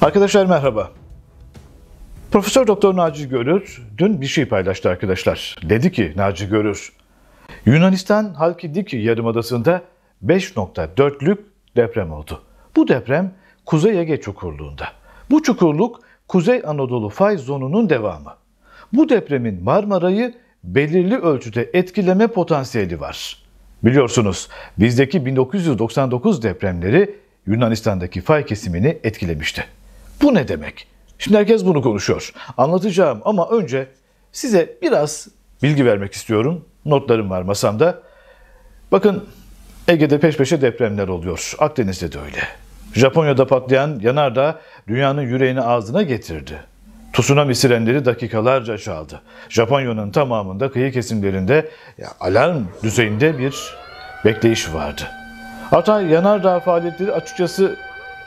Arkadaşlar merhaba. Profesör Doktor Naci Görür dün bir şey paylaştı arkadaşlar. Dedi ki Naci Görür, Yunanistan Halkidiki Yarımadası'nda 5.4'lük deprem oldu. Bu deprem Kuzey Ege çukurluğunda. Bu çukurluk Kuzey Anadolu fay zonunun devamı. Bu depremin Marmara'yı belirli ölçüde etkileme potansiyeli var. Biliyorsunuz bizdeki 1999 depremleri Yunanistan'daki fay kesimini etkilemişti. Bu ne demek? Şimdi herkes bunu konuşuyor. Anlatacağım ama önce size biraz bilgi vermek istiyorum. Notlarım var masamda. Bakın Ege'de peş peşe depremler oluyor. Akdeniz'de de öyle. Japonya'da patlayan yanardağ dünyanın yüreğini ağzına getirdi. Tsunami sirenleri dakikalarca çaldı. Japonya'nın tamamında kıyı kesimlerinde ya, alarm düzeyinde bir bekleyiş vardı. Hatta yanardağ faaliyetleri açıkçası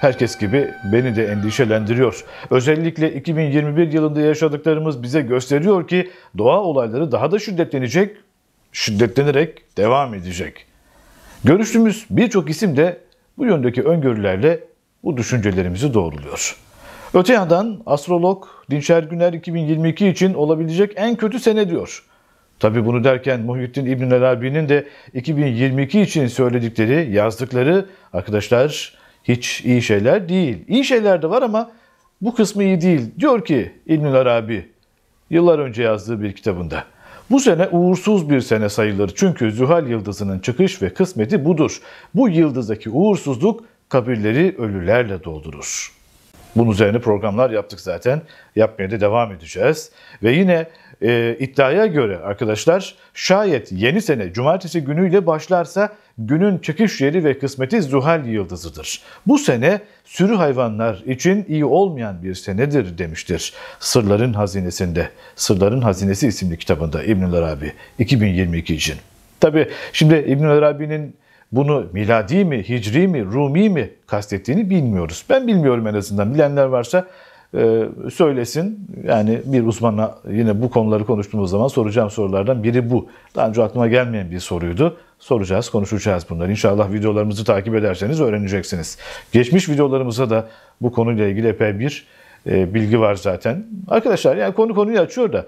herkes gibi beni de endişelendiriyor. Özellikle 2021 yılında yaşadıklarımız bize gösteriyor ki doğa olayları daha da şiddetlenecek, şiddetlenerek devam edecek. Görüştüğümüz birçok isim de bu yöndeki öngörülerle bu düşüncelerimizi doğruluyor. Öte yandan astrolog Dinçer Güner 2022 için olabilecek en kötü sene diyor. Tabi bunu derken Muhyiddin İbn Arabi'nin de 2022 için söyledikleri, yazdıkları arkadaşlar hiç iyi şeyler değil. İyi şeyler de var ama bu kısmı iyi değil. Diyor ki İbnül Arabi yıllar önce yazdığı bir kitabında. Bu sene uğursuz bir sene sayılır. Çünkü Zühal yıldızının çıkış ve kısmeti budur. Bu yıldızdaki uğursuzluk kabirleri ölülerle doldurur. Bunun üzerine programlar yaptık zaten. Yapmaya da devam edeceğiz. Ve yine e, iddiaya göre arkadaşlar şayet yeni sene cumartesi günüyle başlarsa günün çıkış yeri ve kısmeti Zuhal yıldızıdır. Bu sene sürü hayvanlar için iyi olmayan bir senedir demiştir. Sırların Hazinesi'nde, Sırların Hazinesi isimli kitabında İbnül Arabi 2022 için. Tabi şimdi İbnül Arabi'nin bunu miladi mi, hicri mi, rumi mi kastettiğini bilmiyoruz. Ben bilmiyorum en azından. Bilenler varsa e, söylesin. Yani bir uzmana yine bu konuları konuştuğumuz zaman soracağım sorulardan biri bu. Daha önce aklıma gelmeyen bir soruydu. Soracağız, konuşacağız bunları. İnşallah videolarımızı takip ederseniz öğreneceksiniz. Geçmiş videolarımıza da bu konuyla ilgili epey bir e, bilgi var zaten. Arkadaşlar yani konu konuyu açıyor da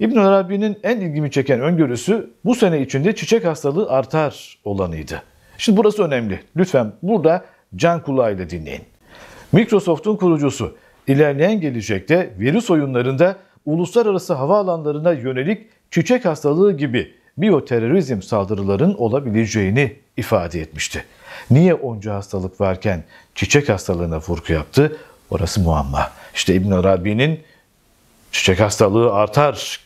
İbn Arabi'nin en ilgimi çeken öngörüsü bu sene içinde çiçek hastalığı artar olanıydı. Şimdi burası önemli. Lütfen burada can kulağıyla dinleyin. Microsoft'un kurucusu ilerleyen gelecekte virüs oyunlarında uluslararası havaalanlarına yönelik çiçek hastalığı gibi biyoterörizm saldırıların olabileceğini ifade etmişti. Niye onca hastalık varken çiçek hastalığına vurgu yaptı? Orası muamma. İşte İbn Arabi'nin çiçek hastalığı artar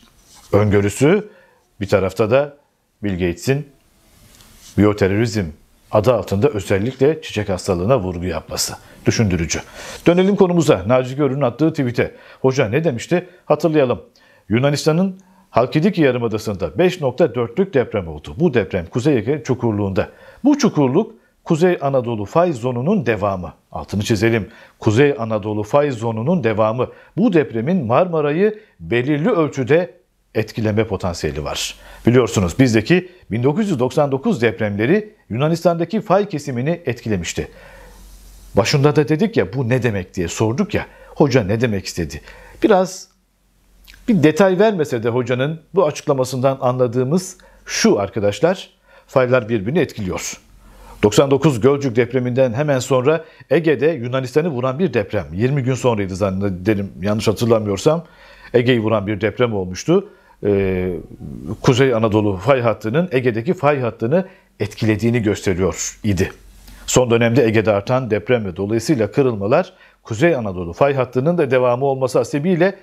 öngörüsü bir tarafta da Bill Gates'in biyoterörizm adı altında özellikle çiçek hastalığına vurgu yapması. Düşündürücü. Dönelim konumuza. Naci Görün'ün attığı tweet'e. Hoca ne demişti? Hatırlayalım. Yunanistan'ın Halkidiki Yarımadası'nda 5.4'lük deprem oldu. Bu deprem Kuzey Ege çukurluğunda. Bu çukurluk Kuzey Anadolu fay zonunun devamı. Altını çizelim. Kuzey Anadolu fay zonunun devamı. Bu depremin Marmara'yı belirli ölçüde etkileme potansiyeli var. Biliyorsunuz bizdeki 1999 depremleri Yunanistan'daki fay kesimini etkilemişti. Başında da dedik ya bu ne demek diye sorduk ya. Hoca ne demek istedi? Biraz bir detay vermese de hocanın bu açıklamasından anladığımız şu arkadaşlar. Faylar birbirini etkiliyor. 99 Gölcük depreminden hemen sonra Ege'de Yunanistan'ı vuran bir deprem. 20 gün sonraydı zannederim yanlış hatırlamıyorsam. Ege'yi vuran bir deprem olmuştu. E, Kuzey Anadolu fay hattının Ege'deki fay hattını etkilediğini gösteriyor idi. Son dönemde Ege'de artan deprem ve dolayısıyla kırılmalar Kuzey Anadolu fay hattının da devamı olması hasebiyle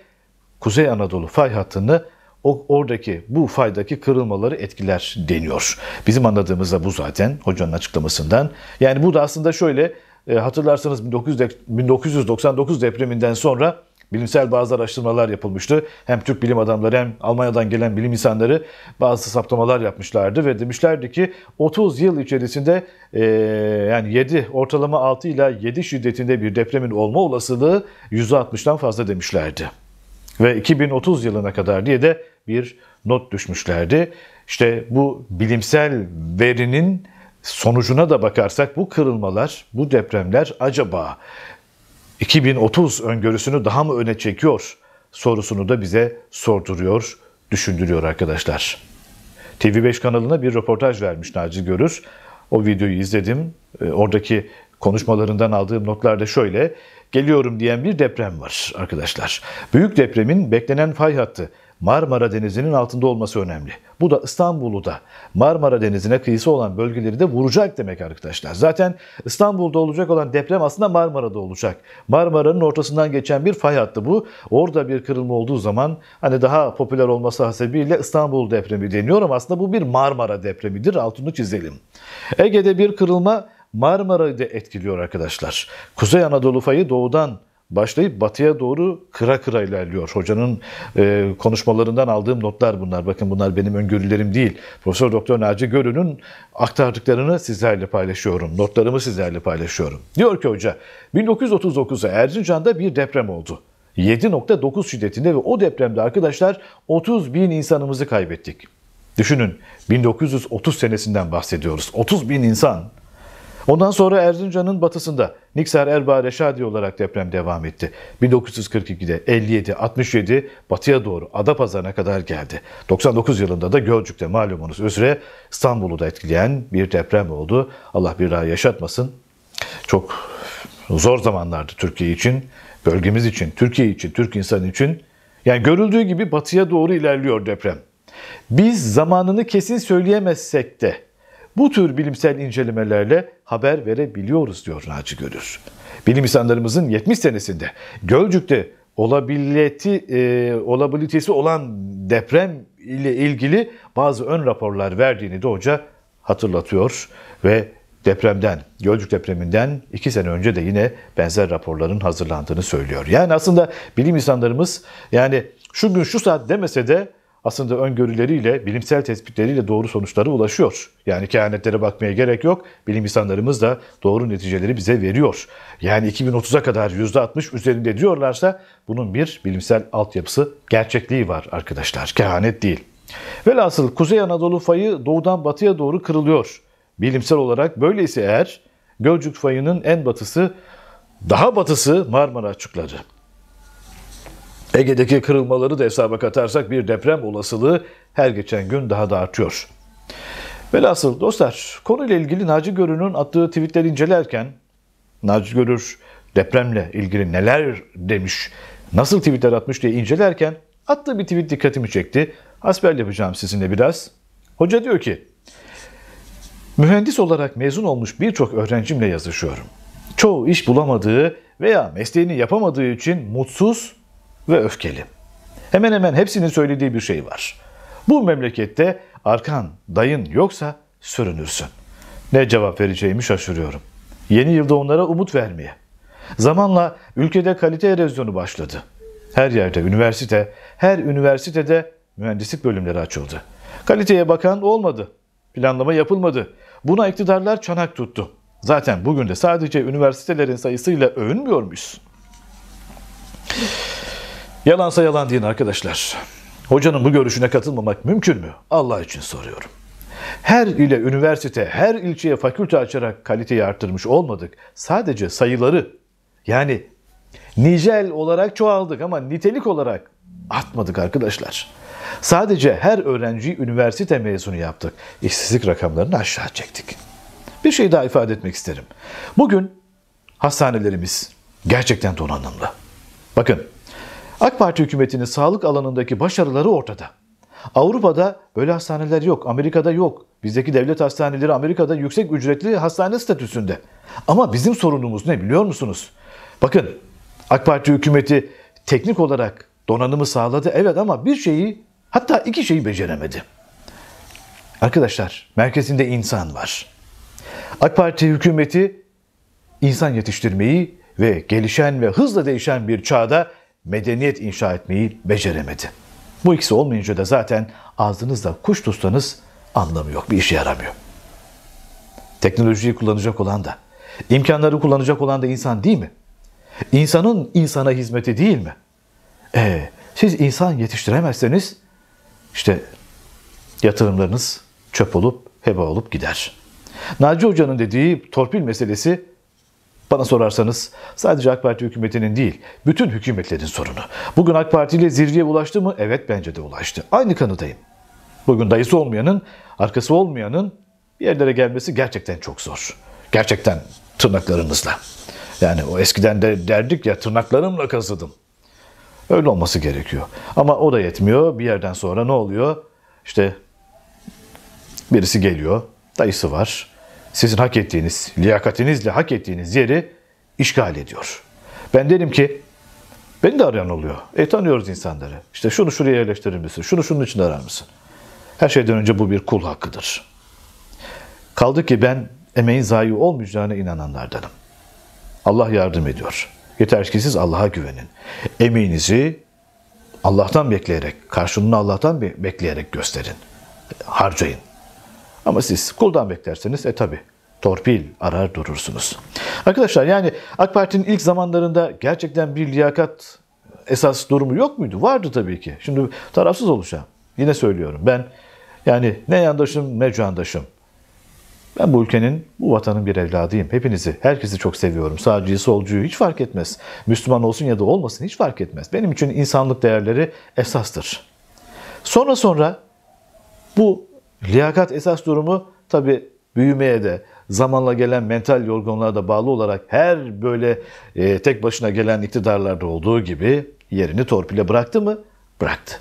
Kuzey Anadolu fay hattını oradaki bu faydaki kırılmaları etkiler deniyor. Bizim anladığımızda bu zaten hocanın açıklamasından. Yani bu da aslında şöyle e, hatırlarsanız 1999 depreminden sonra bilimsel bazı araştırmalar yapılmıştı. Hem Türk bilim adamları hem Almanya'dan gelen bilim insanları bazı saptamalar yapmışlardı ve demişlerdi ki 30 yıl içerisinde e, yani 7 ortalama 6 ile 7 şiddetinde bir depremin olma olasılığı %60'dan fazla demişlerdi. Ve 2030 yılına kadar diye de bir not düşmüşlerdi. İşte bu bilimsel verinin sonucuna da bakarsak bu kırılmalar, bu depremler acaba 2030 öngörüsünü daha mı öne çekiyor sorusunu da bize sorduruyor, düşündürüyor arkadaşlar. TV5 kanalına bir röportaj vermiş Naci Görür. O videoyu izledim. Ee, oradaki konuşmalarından aldığım notlarda şöyle. Geliyorum diyen bir deprem var arkadaşlar. Büyük depremin beklenen fay hattı Marmara Denizi'nin altında olması önemli. Bu da İstanbul'u da Marmara Denizi'ne kıyısı olan bölgeleri de vuracak demek arkadaşlar. Zaten İstanbul'da olacak olan deprem aslında Marmara'da olacak. Marmara'nın ortasından geçen bir fay hattı bu. Orada bir kırılma olduğu zaman hani daha popüler olması hasebiyle İstanbul depremi deniyor ama aslında bu bir Marmara depremidir. Altını çizelim. Ege'de bir kırılma Marmara'yı da etkiliyor arkadaşlar. Kuzey Anadolu fayı doğudan başlayıp batıya doğru kıra kıra ilerliyor. Hocanın e, konuşmalarından aldığım notlar bunlar. Bakın bunlar benim öngörülerim değil. Profesör Doktor Naci Görü'nün aktardıklarını sizlerle paylaşıyorum. Notlarımı sizlerle paylaşıyorum. Diyor ki hoca, 1939'da Erzincan'da bir deprem oldu. 7.9 şiddetinde ve o depremde arkadaşlar 30 bin insanımızı kaybettik. Düşünün 1930 senesinden bahsediyoruz. 30 bin insan Ondan sonra Erzincan'ın batısında Niksar Erbaa Reşadi olarak deprem devam etti. 1942'de 57, 67 batıya doğru Adapazarı'na kadar geldi. 99 yılında da Gölcük'te malumunuz üzere İstanbul'u da etkileyen bir deprem oldu. Allah bir daha yaşatmasın. Çok zor zamanlardı Türkiye için, bölgemiz için, Türkiye için, Türk insanı için. Yani görüldüğü gibi batıya doğru ilerliyor deprem. Biz zamanını kesin söyleyemezsek de bu tür bilimsel incelemelerle haber verebiliyoruz diyor Naci Görür. Bilim insanlarımızın 70 senesinde Gölcük'te olabiliyeti, e, olabilitesi olan deprem ile ilgili bazı ön raporlar verdiğini de hoca hatırlatıyor ve depremden, Gölcük depreminden iki sene önce de yine benzer raporların hazırlandığını söylüyor. Yani aslında bilim insanlarımız yani şu gün şu saat demese de aslında öngörüleriyle, bilimsel tespitleriyle doğru sonuçlara ulaşıyor. Yani kehanetlere bakmaya gerek yok. Bilim insanlarımız da doğru neticeleri bize veriyor. Yani 2030'a kadar %60 üzerinde diyorlarsa bunun bir bilimsel altyapısı, gerçekliği var arkadaşlar. Kehanet değil. Velhasıl Kuzey Anadolu fayı doğudan batıya doğru kırılıyor. Bilimsel olarak böyleyse eğer Gölcük fayının en batısı, daha batısı Marmara açıkları. Ege'deki kırılmaları da hesaba katarsak bir deprem olasılığı her geçen gün daha da artıyor. Velhasıl dostlar konuyla ilgili Naci Görür'ün attığı tweetleri incelerken Naci Görür depremle ilgili neler demiş, nasıl tweetler atmış diye incelerken attığı bir tweet dikkatimi çekti. Asbel yapacağım sizinle biraz. Hoca diyor ki, mühendis olarak mezun olmuş birçok öğrencimle yazışıyorum. Çoğu iş bulamadığı veya mesleğini yapamadığı için mutsuz ve öfkeli. Hemen hemen hepsinin söylediği bir şey var. Bu memlekette arkan, dayın yoksa sürünürsün. Ne cevap vereceğimi şaşırıyorum. Yeni yılda onlara umut vermeye. Zamanla ülkede kalite erozyonu başladı. Her yerde üniversite, her üniversitede mühendislik bölümleri açıldı. Kaliteye bakan olmadı. Planlama yapılmadı. Buna iktidarlar çanak tuttu. Zaten bugün de sadece üniversitelerin sayısıyla övünmüyor muyuz? Yalansa yalan deyin arkadaşlar. Hocanın bu görüşüne katılmamak mümkün mü? Allah için soruyorum. Her ile üniversite, her ilçeye fakülte açarak kaliteyi arttırmış olmadık. Sadece sayıları yani nicel olarak çoğaldık ama nitelik olarak artmadık arkadaşlar. Sadece her öğrenciyi üniversite mezunu yaptık. İşsizlik rakamlarını aşağı çektik. Bir şey daha ifade etmek isterim. Bugün hastanelerimiz gerçekten donanımlı. Bakın AK Parti hükümetinin sağlık alanındaki başarıları ortada. Avrupa'da böyle hastaneler yok, Amerika'da yok. Bizdeki devlet hastaneleri Amerika'da yüksek ücretli hastane statüsünde. Ama bizim sorunumuz ne biliyor musunuz? Bakın AK Parti hükümeti teknik olarak donanımı sağladı evet ama bir şeyi hatta iki şeyi beceremedi. Arkadaşlar merkezinde insan var. AK Parti hükümeti insan yetiştirmeyi ve gelişen ve hızla değişen bir çağda medeniyet inşa etmeyi beceremedi. Bu ikisi olmayınca da zaten ağzınızda kuş tutsanız anlamı yok, bir işe yaramıyor. Teknolojiyi kullanacak olan da, imkanları kullanacak olan da insan değil mi? İnsanın insana hizmeti değil mi? Ee, siz insan yetiştiremezseniz işte yatırımlarınız çöp olup heba olup gider. Naci Hoca'nın dediği torpil meselesi bana sorarsanız sadece AK Parti hükümetinin değil, bütün hükümetlerin sorunu. Bugün AK Parti ile zirveye ulaştı mı? Evet bence de ulaştı. Aynı kanıdayım. Bugün dayısı olmayanın, arkası olmayanın bir yerlere gelmesi gerçekten çok zor. Gerçekten tırnaklarınızla. Yani o eskiden de derdik ya tırnaklarımla kazıdım. Öyle olması gerekiyor. Ama o da yetmiyor. Bir yerden sonra ne oluyor? İşte birisi geliyor, dayısı var sizin hak ettiğiniz, liyakatinizle hak ettiğiniz yeri işgal ediyor. Ben derim ki, beni de arayan oluyor. E tanıyoruz insanları. İşte şunu şuraya yerleştirir misin? Şunu şunun için arar mısın? Her şeyden önce bu bir kul hakkıdır. Kaldı ki ben emeğin zayi olmayacağına inananlardanım. Allah yardım ediyor. Yeter ki siz Allah'a güvenin. Emeğinizi Allah'tan bekleyerek, karşılığını Allah'tan bekleyerek gösterin. Harcayın. Ama siz kuldan beklerseniz e tabi torpil arar durursunuz. Arkadaşlar yani AK Parti'nin ilk zamanlarında gerçekten bir liyakat e, esas durumu yok muydu? Vardı tabii ki. Şimdi tarafsız olacağım. Yine söylüyorum. Ben yani ne yandaşım ne candaşım. Ben bu ülkenin, bu vatanın bir evladıyım. Hepinizi, herkesi çok seviyorum. Sağcıyı, solcuyu hiç fark etmez. Müslüman olsun ya da olmasın hiç fark etmez. Benim için insanlık değerleri esastır. Sonra sonra bu Liyakat esas durumu tabi büyümeye de, zamanla gelen mental yorgunluğa da bağlı olarak her böyle e, tek başına gelen iktidarlarda olduğu gibi yerini torpile bıraktı mı? Bıraktı.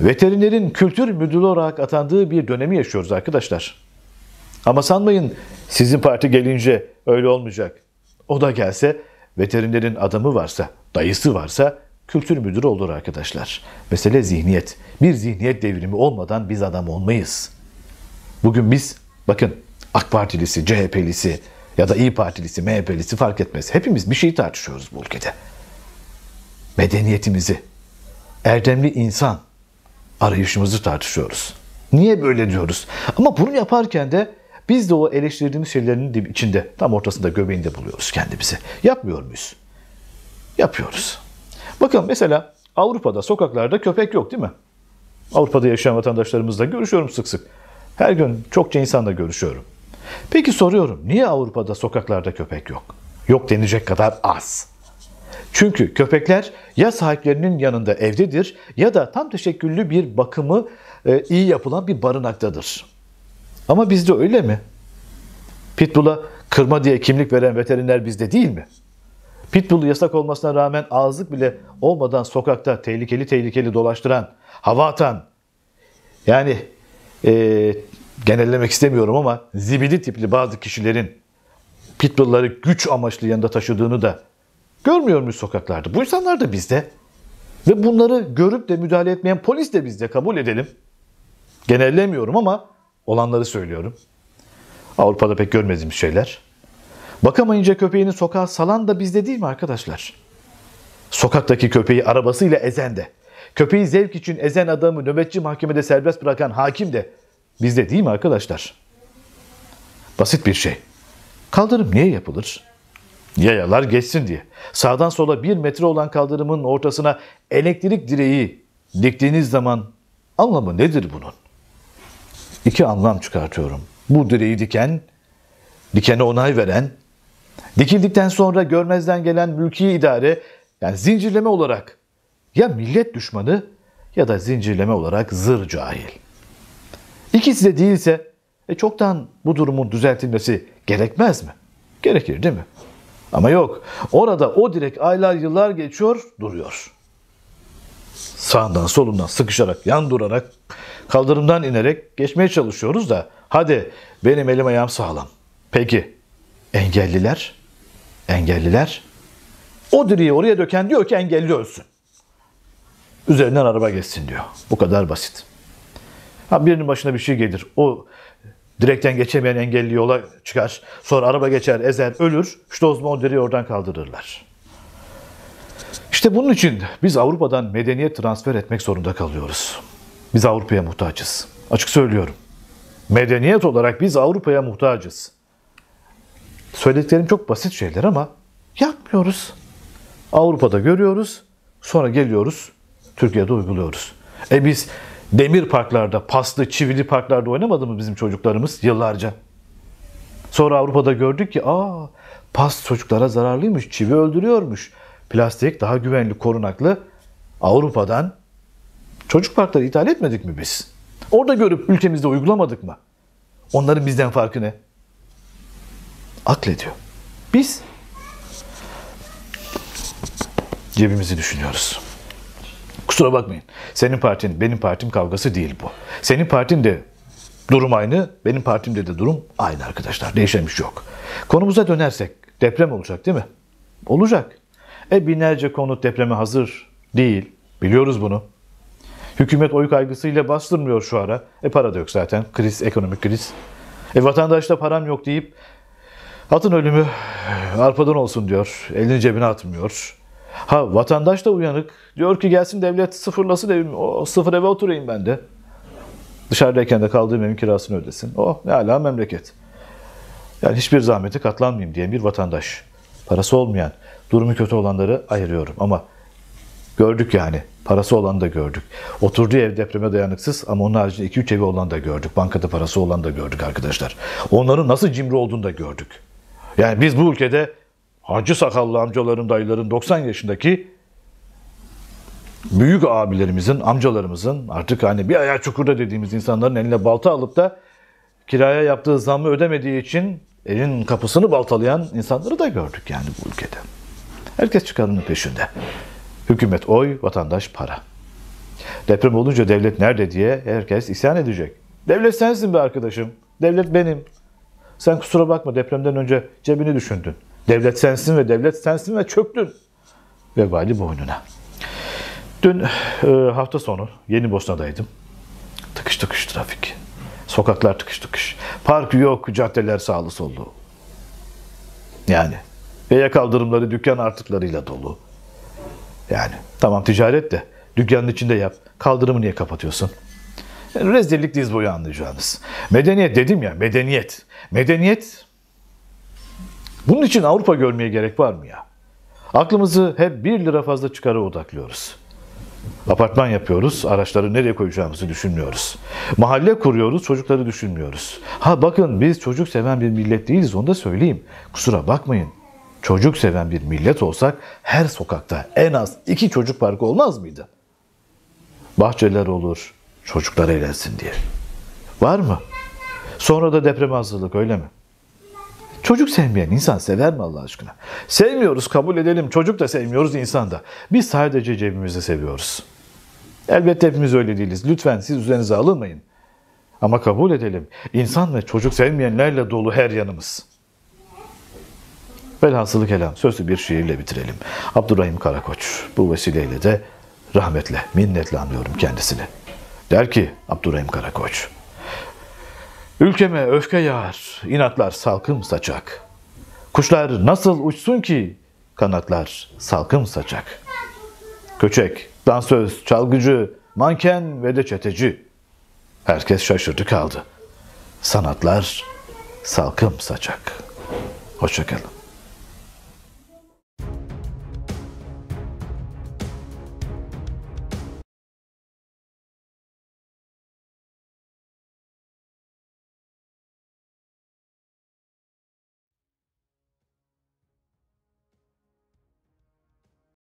Veterinerin kültür müdürü olarak atandığı bir dönemi yaşıyoruz arkadaşlar. Ama sanmayın sizin parti gelince öyle olmayacak. O da gelse veterinerin adamı varsa, dayısı varsa kültür müdürü olur arkadaşlar. Mesele zihniyet. Bir zihniyet devrimi olmadan biz adam olmayız. Bugün biz bakın AK Partilisi, CHP'lisi ya da İyi Partilisi, MHP'lisi fark etmez. Hepimiz bir şey tartışıyoruz bu ülkede. Medeniyetimizi, erdemli insan arayışımızı tartışıyoruz. Niye böyle diyoruz? Ama bunu yaparken de biz de o eleştirdiğimiz şeylerin içinde, tam ortasında, göbeğinde buluyoruz kendimizi. Yapmıyor muyuz? Yapıyoruz. Bakın mesela Avrupa'da sokaklarda köpek yok değil mi? Avrupa'da yaşayan vatandaşlarımızla görüşüyorum sık sık. Her gün çokça insanla görüşüyorum. Peki soruyorum niye Avrupa'da sokaklarda köpek yok? Yok denecek kadar az. Çünkü köpekler ya sahiplerinin yanında evdedir ya da tam teşekküllü bir bakımı e, iyi yapılan bir barınaktadır. Ama bizde öyle mi? Pitbull'a kırma diye kimlik veren veteriner bizde değil mi?'' Pitbull'u yasak olmasına rağmen ağızlık bile olmadan sokakta tehlikeli tehlikeli dolaştıran, hava atan, yani e, genellemek istemiyorum ama zibidi tipli bazı kişilerin pitbullları güç amaçlı yanında taşıdığını da görmüyor muyuz sokaklarda? Bu insanlar da bizde. Ve bunları görüp de müdahale etmeyen polis de bizde kabul edelim. Genellemiyorum ama olanları söylüyorum. Avrupa'da pek görmediğimiz şeyler. Bakamayınca köpeğini sokağa salan da bizde değil mi arkadaşlar? Sokaktaki köpeği arabasıyla ezen de, köpeği zevk için ezen adamı nöbetçi mahkemede serbest bırakan hakim de bizde değil mi arkadaşlar? Basit bir şey. Kaldırım niye yapılır? Yayalar geçsin diye. Sağdan sola bir metre olan kaldırımın ortasına elektrik direği diktiğiniz zaman anlamı nedir bunun? İki anlam çıkartıyorum. Bu direği diken, dikene onay veren, Dikildikten sonra görmezden gelen mülki idare yani zincirleme olarak ya millet düşmanı ya da zincirleme olarak zır cahil. İkisi de değilse e çoktan bu durumun düzeltilmesi gerekmez mi? Gerekir değil mi? Ama yok. Orada o direk aylar yıllar geçiyor duruyor. Sağından solundan sıkışarak, yan durarak, kaldırımdan inerek geçmeye çalışıyoruz da hadi benim elim ayağım sağlam. Peki engelliler, engelliler o direği oraya döken diyor ki engelli ölsün. Üzerinden araba geçsin diyor. Bu kadar basit. Ha birinin başına bir şey gelir. O direkten geçemeyen engelli yola çıkar. Sonra araba geçer, ezer, ölür. İşte o zaman o direği oradan kaldırırlar. İşte bunun için biz Avrupa'dan medeniyet transfer etmek zorunda kalıyoruz. Biz Avrupa'ya muhtacız. Açık söylüyorum. Medeniyet olarak biz Avrupa'ya muhtacız. Söylediklerim çok basit şeyler ama yapmıyoruz. Avrupa'da görüyoruz, sonra geliyoruz, Türkiye'de uyguluyoruz. E biz demir parklarda, paslı, çivili parklarda oynamadı mı bizim çocuklarımız yıllarca? Sonra Avrupa'da gördük ki aa pas çocuklara zararlıymış, çivi öldürüyormuş. Plastik daha güvenli, korunaklı. Avrupa'dan çocuk parkları ithal etmedik mi biz? Orada görüp ülkemizde uygulamadık mı? Onların bizden farkı ne? aklediyor. Biz cebimizi düşünüyoruz. Kusura bakmayın. Senin partin, benim partim kavgası değil bu. Senin partin de durum aynı, benim partimde de durum aynı arkadaşlar. Değişen bir şey yok. Konumuza dönersek deprem olacak değil mi? Olacak. E binlerce konut depreme hazır değil. Biliyoruz bunu. Hükümet oy kaygısıyla bastırmıyor şu ara. E para da yok zaten. Kriz, ekonomik kriz. E vatandaşta param yok deyip Atın ölümü arpadan olsun diyor. Elini cebine atmıyor. Ha vatandaş da uyanık. Diyor ki gelsin devlet sıfırlasın evimi. O sıfır eve oturayım ben de. Dışarıdayken de kaldığım evin kirasını ödesin. Oh ne ala memleket. Yani hiçbir zahmete katlanmayayım diyen bir vatandaş. Parası olmayan, durumu kötü olanları ayırıyorum ama gördük yani. Parası olanı da gördük. Oturduğu ev depreme dayanıksız ama onun haricinde 2-3 evi olan da gördük. Bankada parası olan da gördük arkadaşlar. Onların nasıl cimri olduğunu da gördük. Yani biz bu ülkede hacı sakallı amcaların, dayıların 90 yaşındaki büyük abilerimizin, amcalarımızın artık hani bir ayağı çukurda dediğimiz insanların eline balta alıp da kiraya yaptığı zammı ödemediği için evin kapısını baltalayan insanları da gördük yani bu ülkede. Herkes çıkarının peşinde. Hükümet oy, vatandaş para. Deprem olunca devlet nerede diye herkes isyan edecek. Devlet sensin be arkadaşım. Devlet benim. Sen kusura bakma depremden önce cebini düşündün. Devlet sensin ve devlet sensin ve çöktün. Vebali boynuna. Dün e, hafta sonu Yeni Bosna'daydım. Tıkış tıkış trafik. Sokaklar tıkış tıkış. Park yok, caddeler sağlı sollu. Yani yaya kaldırımları dükkan artıklarıyla dolu. Yani tamam ticaret de dükkanın içinde yap. Kaldırımı niye kapatıyorsun? Rezillik diz boyu anlayacağınız. Medeniyet dedim ya, medeniyet. Medeniyet, bunun için Avrupa görmeye gerek var mı ya? Aklımızı hep 1 lira fazla çıkara odaklıyoruz. Apartman yapıyoruz, araçları nereye koyacağımızı düşünmüyoruz. Mahalle kuruyoruz, çocukları düşünmüyoruz. Ha bakın biz çocuk seven bir millet değiliz, onu da söyleyeyim. Kusura bakmayın. Çocuk seven bir millet olsak her sokakta en az iki çocuk parkı olmaz mıydı? Bahçeler olur, Çocuklar eğlensin diye. Var mı? Sonra da deprem hazırlık öyle mi? Çocuk sevmeyen insan sever mi Allah aşkına? Sevmiyoruz kabul edelim. Çocuk da sevmiyoruz insan da. Biz sadece cebimizi seviyoruz. Elbette hepimiz öyle değiliz. Lütfen siz üzerinize alınmayın. Ama kabul edelim. İnsan ve çocuk sevmeyenlerle dolu her yanımız. Velhasılı kelam sözlü bir şiirle bitirelim. Abdurrahim Karakoç bu vesileyle de rahmetle, minnetle anlıyorum kendisini. Der ki Abdurrahim Karakoç, Ülkeme öfke yağar, inatlar salkım saçak. Kuşlar nasıl uçsun ki kanatlar salkım saçak. Köçek, dansöz, çalgıcı, manken ve de çeteci. Herkes şaşırdı kaldı. Sanatlar salkım saçak. Hoşçakalın.